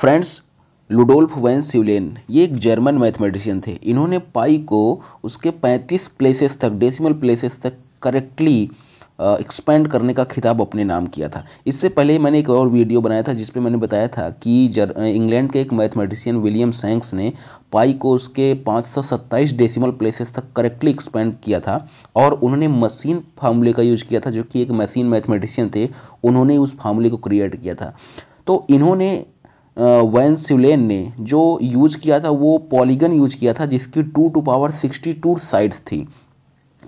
friends लुडोल्फ van सिवलेन ये एक German mathematician थे इन्होंने पाई को उसके 35 प्लेसेस तक डेसिमल प्लेसेस तक करेक्टली एक्सपेंड करने का खिताब अपने नाम किया था इससे पहले मैंने एक और वीडियो बनाया था जिसमें मैंने बताया था कि जर इंग्लैंड के एक मैथमेटिशियन विलियम सैंक्स ने पाई को उसके 527 डेसिमल प्लेसेस तक करेक्टली एक्सपेंड किया था और उन्होंने मशीन फार्मूले का यूज किया था जो कि एक मशीन मैथमेटिशियन थे उन्होंने उस फार्मूले को क्रिएट किया था तो इन्होंने वैन ने जो यूज किया था वो पॉलीगन यूज किया था जिसकी two to power sixty two sides थी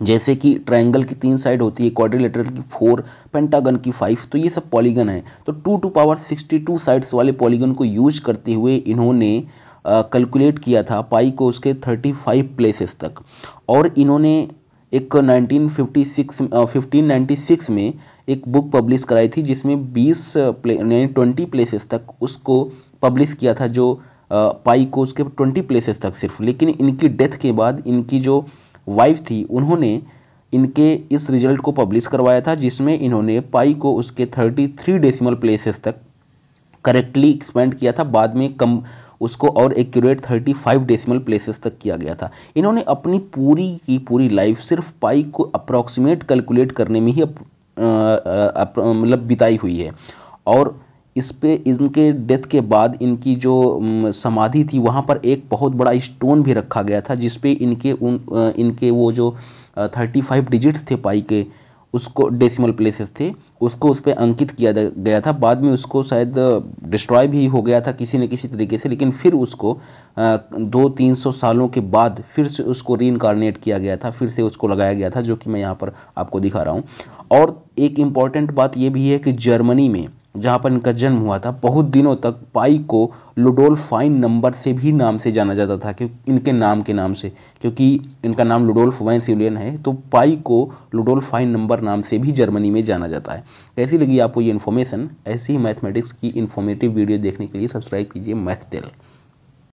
जैसे कि ट्रायंगल की तीन साइड होती है क्वाड्रिलेटरल की फोर पेंटागन की फाइव तो ये सब पॉलीगन है तो two to power sixty two sides वाले पॉलीगन को यूज करते हुए इन्होंने कैलकुलेट किया था पाई को उसके थर्टी फाइव प्लेसेस तक और इन्होंने एक 1956 1596 में एक बुक पब्लिश कराई थी जिसमें 20 प्ले यानी ट्वेंटी प्लेसेस तक उसको पब्लिश किया था जो पाई को उसके ट्वेंटी प्लेसेस तक सिर्फ लेकिन इनकी डेथ के बाद इनकी जो वाइफ थी उन्होंने इनके इस रिजल्ट को पब्लिश करवाया था जिसमें इन्होंने पाई को उसके थर्टी थ्री डेसिमल प्लेसेस तक करेक्टली एक्सपेंड किया था बाद में कम उसको और एक्यूरेट 35 डेसिमल प्लेसेस तक किया गया था इन्होंने अपनी पूरी की पूरी लाइफ सिर्फ पाई को अप्रॉक्सीमेट कैलकुलेट करने में ही मतलब बिताई हुई है और इस पे इनके डेथ के बाद इनकी जो समाधि थी वहाँ पर एक बहुत बड़ा स्टोन भी रखा गया था जिसपे इनके उन इनके वो जो 35 डिजिट्स थे पाई के उसको डेसिमल प्लेसेस थे उसको उस पर अंकित किया गया था बाद में उसको शायद डिस्ट्रॉय भी हो गया था किसी न किसी तरीके से लेकिन फिर उसको दो तीन सौ सालों के बाद फिर से उसको री किया गया था फिर से उसको लगाया गया था जो कि मैं यहाँ पर आपको दिखा रहा हूँ और एक इम्पॉर्टेंट बात यह भी है कि जर्मनी में जहाँ पर इनका जन्म हुआ था बहुत दिनों तक पाई को लुडोल्फाइन नंबर से भी नाम से जाना जाता था क्यों इनके नाम के नाम से क्योंकि इनका नाम लुडोल्फ वैंसिलियन है तो पाई को लुडोल्फाइन नंबर नाम से भी जर्मनी में जाना जाता है कैसी लगी आपको ये इन्फॉर्मेशन ऐसी मैथमेटिक्स की इन्फॉर्मेटिव वीडियो देखने के लिए सब्सक्राइब कीजिए मैथ टेल